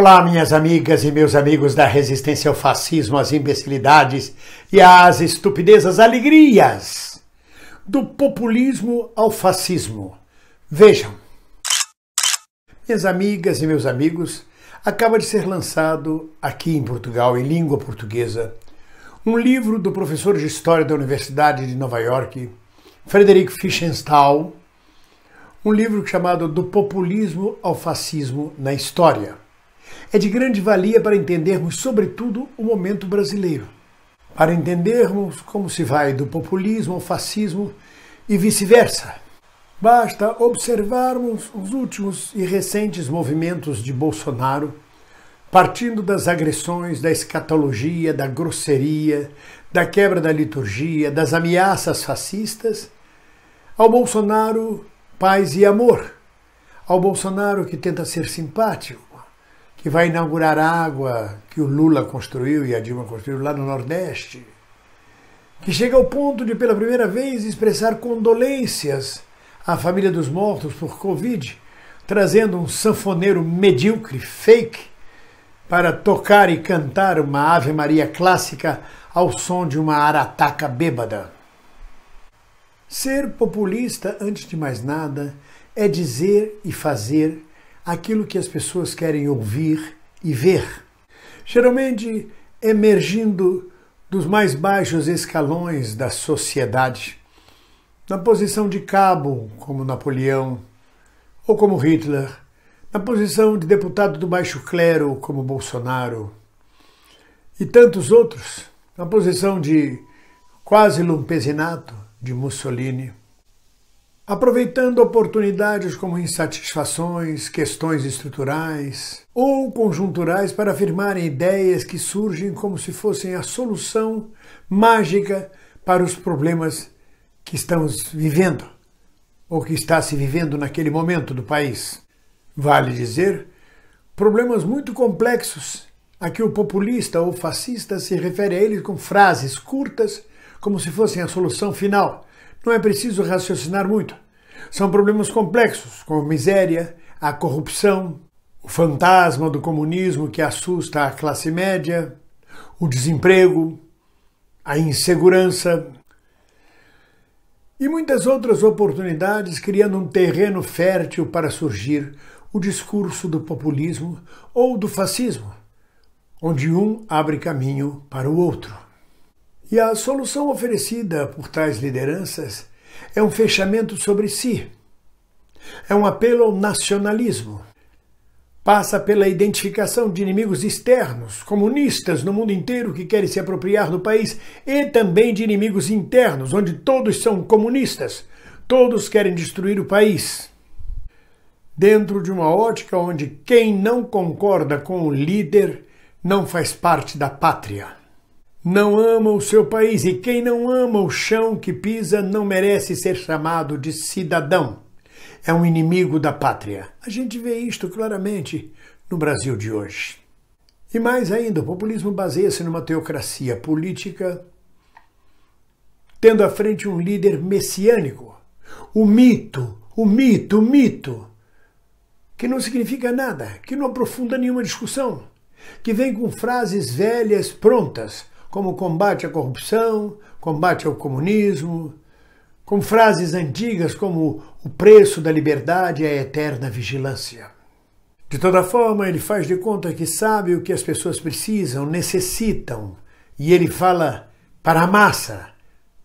Olá, minhas amigas e meus amigos da resistência ao fascismo, às imbecilidades e às estupidezas, alegrias do populismo ao fascismo. Vejam, minhas amigas e meus amigos, acaba de ser lançado aqui em Portugal, em língua portuguesa, um livro do professor de História da Universidade de Nova York, Frederico Fischenstahl, um livro chamado Do Populismo ao Fascismo na História é de grande valia para entendermos, sobretudo, o momento brasileiro. Para entendermos como se vai do populismo ao fascismo e vice-versa. Basta observarmos os últimos e recentes movimentos de Bolsonaro, partindo das agressões, da escatologia, da grosseria, da quebra da liturgia, das ameaças fascistas, ao Bolsonaro paz e amor, ao Bolsonaro que tenta ser simpático, que vai inaugurar água que o Lula construiu e a Dilma construiu lá no Nordeste, que chega ao ponto de, pela primeira vez, expressar condolências à família dos mortos por Covid, trazendo um sanfoneiro medíocre, fake, para tocar e cantar uma Ave Maria clássica ao som de uma arataca bêbada. Ser populista, antes de mais nada, é dizer e fazer aquilo que as pessoas querem ouvir e ver, geralmente emergindo dos mais baixos escalões da sociedade, na posição de cabo, como Napoleão, ou como Hitler, na posição de deputado do baixo clero, como Bolsonaro, e tantos outros, na posição de quase lumpesinato de Mussolini aproveitando oportunidades como insatisfações, questões estruturais ou conjunturais para afirmarem ideias que surgem como se fossem a solução mágica para os problemas que estamos vivendo ou que está se vivendo naquele momento do país. Vale dizer, problemas muito complexos a que o populista ou fascista se refere a eles com frases curtas, como se fossem a solução final. Não é preciso raciocinar muito. São problemas complexos, como a miséria, a corrupção, o fantasma do comunismo que assusta a classe média, o desemprego, a insegurança e muitas outras oportunidades, criando um terreno fértil para surgir o discurso do populismo ou do fascismo, onde um abre caminho para o outro. E a solução oferecida por tais lideranças é um fechamento sobre si. É um apelo ao nacionalismo. Passa pela identificação de inimigos externos, comunistas no mundo inteiro que querem se apropriar do país, e também de inimigos internos, onde todos são comunistas, todos querem destruir o país dentro de uma ótica onde quem não concorda com o líder não faz parte da pátria não ama o seu país e quem não ama o chão que pisa não merece ser chamado de cidadão. É um inimigo da pátria. A gente vê isto claramente no Brasil de hoje. E mais ainda, o populismo baseia-se numa teocracia política, tendo à frente um líder messiânico. O mito, o mito, o mito, que não significa nada, que não aprofunda nenhuma discussão, que vem com frases velhas prontas como combate à corrupção, combate ao comunismo, com frases antigas como o preço da liberdade é a eterna vigilância. De toda forma, ele faz de conta que sabe o que as pessoas precisam, necessitam, e ele fala para a massa,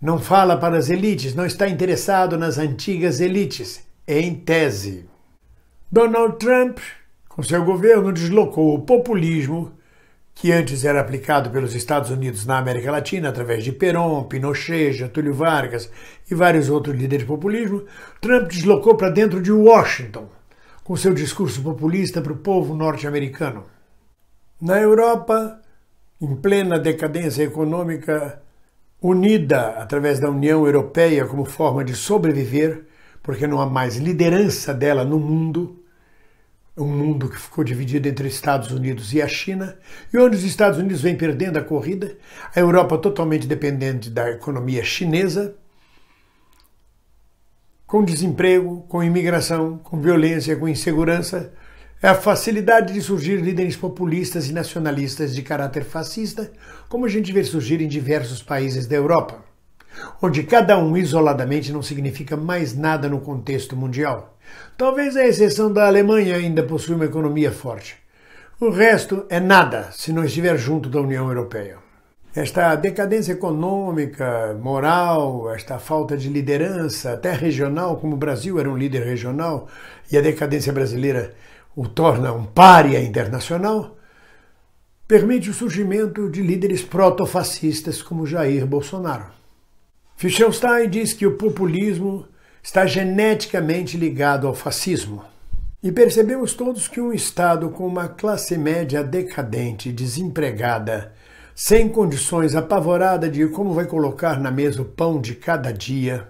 não fala para as elites, não está interessado nas antigas elites, em tese. Donald Trump, com seu governo, deslocou o populismo que antes era aplicado pelos Estados Unidos na América Latina através de Perón, Pinochet, Getúlio Vargas e vários outros líderes populismo, Trump deslocou para dentro de Washington com seu discurso populista para o povo norte-americano. Na Europa, em plena decadência econômica, unida através da União Europeia como forma de sobreviver, porque não há mais liderança dela no mundo, um mundo que ficou dividido entre Estados Unidos e a China, e onde os Estados Unidos vêm perdendo a corrida, a Europa totalmente dependente da economia chinesa, com desemprego, com imigração, com violência, com insegurança, é a facilidade de surgir líderes populistas e nacionalistas de caráter fascista, como a gente vê surgir em diversos países da Europa onde cada um isoladamente não significa mais nada no contexto mundial. Talvez a exceção da Alemanha ainda possui uma economia forte. O resto é nada se não estiver junto da União Europeia. Esta decadência econômica, moral, esta falta de liderança, até regional, como o Brasil era um líder regional e a decadência brasileira o torna um pária internacional, permite o surgimento de líderes protofascistas como Jair Bolsonaro. Fischelstein diz que o populismo está geneticamente ligado ao fascismo. E percebemos todos que um Estado com uma classe média decadente, desempregada, sem condições, apavorada de como vai colocar na mesa o pão de cada dia,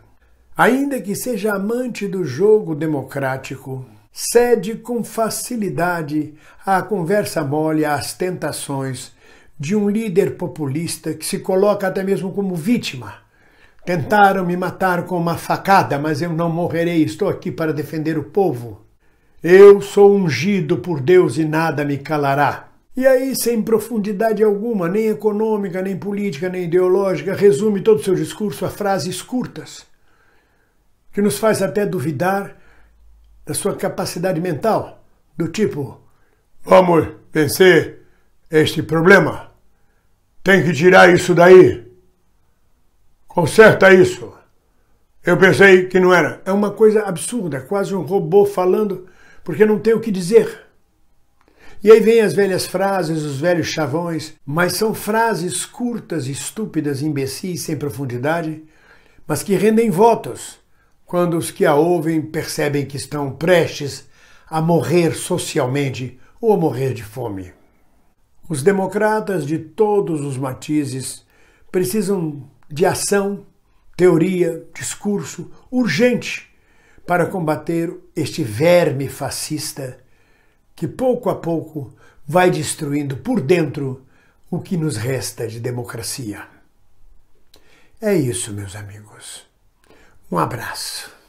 ainda que seja amante do jogo democrático, cede com facilidade à conversa mole, às tentações de um líder populista que se coloca até mesmo como vítima Tentaram me matar com uma facada, mas eu não morrerei, estou aqui para defender o povo. Eu sou ungido por Deus e nada me calará. E aí, sem profundidade alguma, nem econômica, nem política, nem ideológica, resume todo o seu discurso a frases curtas, que nos faz até duvidar da sua capacidade mental, do tipo: vamos vencer este problema, tem que tirar isso daí. Conserta isso. Eu pensei que não era. É uma coisa absurda, é quase um robô falando, porque não tem o que dizer. E aí vem as velhas frases, os velhos chavões, mas são frases curtas, estúpidas, imbecis, sem profundidade, mas que rendem votos quando os que a ouvem percebem que estão prestes a morrer socialmente ou a morrer de fome. Os democratas de todos os matizes precisam de ação, teoria, discurso urgente para combater este verme fascista que pouco a pouco vai destruindo por dentro o que nos resta de democracia. É isso, meus amigos. Um abraço.